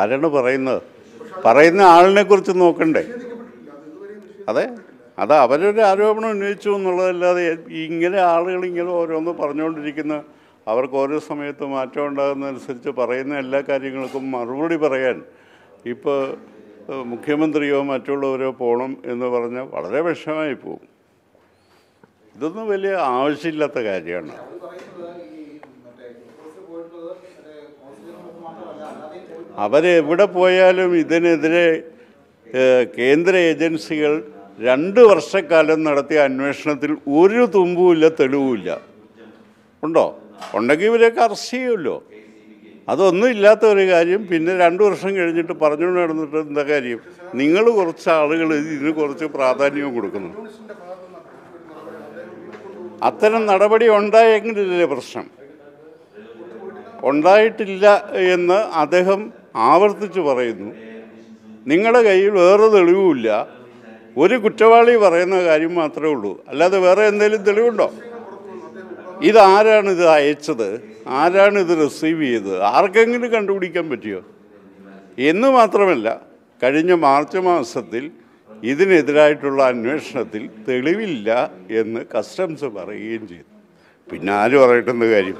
ആരാണ് പറയുന്നത് പറയുന്ന ആളിനെ കുറിച്ച് നോക്കണ്ടേ അതെ അത് അവരൊരു ആരോപണം ഉന്നയിച്ചു എന്നുള്ളതല്ലാതെ ഇങ്ങനെ ആളുകൾ ഇങ്ങനെ ഓരോന്ന് പറഞ്ഞുകൊണ്ടിരിക്കുന്ന അവർക്ക് ഓരോ സമയത്ത് മാറ്റം ഉണ്ടാകുന്നതനുസരിച്ച് പറയുന്ന എല്ലാ കാര്യങ്ങൾക്കും മറുപടി പറയാൻ ഇപ്പോൾ മുഖ്യമന്ത്രിയോ മറ്റുള്ളവരോ പോകണം എന്ന് പറഞ്ഞാൽ വളരെ വിഷമായി പോകും ഇതൊന്നും വലിയ ആവശ്യമില്ലാത്ത കാര്യമാണ് അവരെവിടെ പോയാലും ഇതിനെതിരെ കേന്ദ്ര ഏജൻസികൾ രണ്ട് വർഷക്കാലം നടത്തിയ അന്വേഷണത്തിൽ ഒരു തുമ്പുമില്ല തെളിവുമില്ല ഉണ്ടോ ഉണ്ടെങ്കിൽ ഇവരെയൊക്കെ അറസ്റ്റ് ചെയ്യുമല്ലോ അതൊന്നും ഇല്ലാത്ത ഒരു കാര്യം പിന്നെ രണ്ട് വർഷം കഴിഞ്ഞിട്ട് പറഞ്ഞുകൊണ്ട് നടന്നിട്ട് എന്താ കാര്യം നിങ്ങൾ കുറച്ച് ആളുകൾ ഇതിന് കുറച്ച് പ്രാധാന്യവും കൊടുക്കുന്നു അത്തരം നടപടി ഉണ്ടായെങ്കിലല്ലേ പ്രശ്നം ഉണ്ടായിട്ടില്ല എന്ന് അദ്ദേഹം ആവർത്തിച്ച് പറയുന്നു നിങ്ങളുടെ കയ്യിൽ വേറെ തെളിവുമില്ല ഒരു കുറ്റവാളി പറയുന്ന കാര്യം മാത്രമേ ഉള്ളൂ അല്ലാതെ വേറെ എന്തെങ്കിലും തെളിവുണ്ടോ ഇതാരാണിത് ഇത് അയച്ചത് ആരാണ് ഇത് റിസീവ് ചെയ്തത് ആർക്കെങ്കിലും കണ്ടുപിടിക്കാൻ പറ്റിയോ എന്ന് മാത്രമല്ല കഴിഞ്ഞ മാർച്ച് മാസത്തിൽ ഇതിനെതിരായിട്ടുള്ള അന്വേഷണത്തിൽ തെളിവില്ല എന്ന് കസ്റ്റംസ് പറയുകയും ചെയ്തു പിന്നെ ആര് പറയട്ടെന്ന് കാര്യം